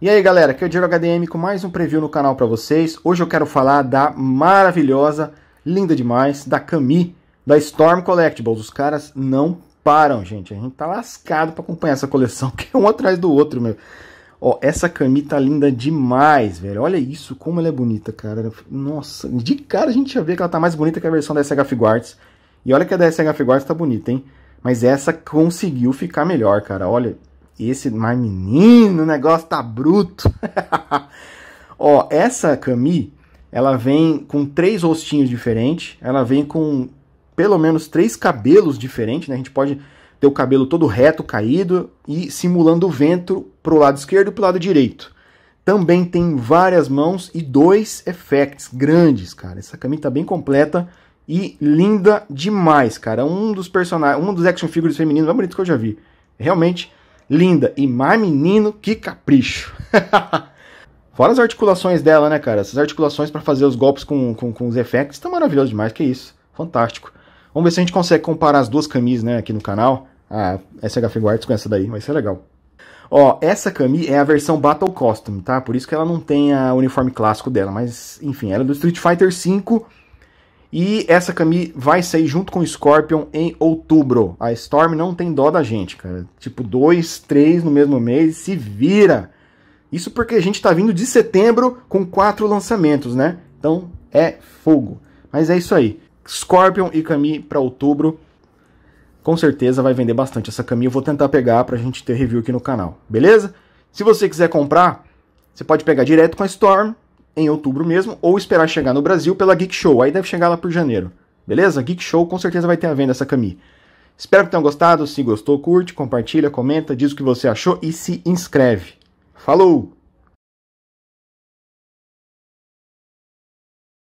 E aí galera, aqui é o Diego HDM com mais um preview no canal para vocês. Hoje eu quero falar da maravilhosa, linda demais, da Cami, da Storm Collectibles. Os caras não param, gente. A gente tá lascado para acompanhar essa coleção, que é um atrás do outro, meu. Ó, essa Cami tá linda demais, velho. Olha isso, como ela é bonita, cara. Nossa, de cara a gente já vê que ela tá mais bonita que a versão da SH Guards. E olha que a da SH Guards tá bonita, hein? Mas essa conseguiu ficar melhor, cara. Olha, esse, mais menino, o negócio tá bruto. Ó, essa Cami, ela vem com três rostinhos diferentes, ela vem com pelo menos três cabelos diferentes, né? A gente pode ter o cabelo todo reto, caído e simulando o vento pro lado esquerdo e pro lado direito. Também tem várias mãos e dois effects grandes, cara. Essa Cami tá bem completa e linda demais, cara. Um dos personagens, um dos action figures femininos mais bonitos que eu já vi. Realmente linda. E mais menino, que capricho. Fora as articulações dela, né, cara? Essas articulações para fazer os golpes com, com, com os efeitos tá maravilhoso demais, que isso. Fantástico. Vamos ver se a gente consegue comparar as duas camisas, né, aqui no canal. A ah, SHF Guards com essa daí, vai ser legal. Ó, essa camisa é a versão Battle Costume, tá? Por isso que ela não tem o uniforme clássico dela, mas enfim, ela é do Street Fighter V. E essa Camille vai sair junto com o Scorpion em outubro. A Storm não tem dó da gente, cara. Tipo, dois, três no mesmo mês, se vira. Isso porque a gente tá vindo de setembro com quatro lançamentos, né? Então é fogo. Mas é isso aí. Scorpion e Camille para outubro. Com certeza vai vender bastante essa Camille. Eu vou tentar pegar pra gente ter review aqui no canal, beleza? Se você quiser comprar, você pode pegar direto com a Storm em outubro mesmo, ou esperar chegar no Brasil pela Geek Show. Aí deve chegar lá por janeiro. Beleza? Geek Show com certeza vai ter a venda essa cami. Espero que tenham gostado. Se gostou, curte, compartilha, comenta, diz o que você achou e se inscreve. Falou!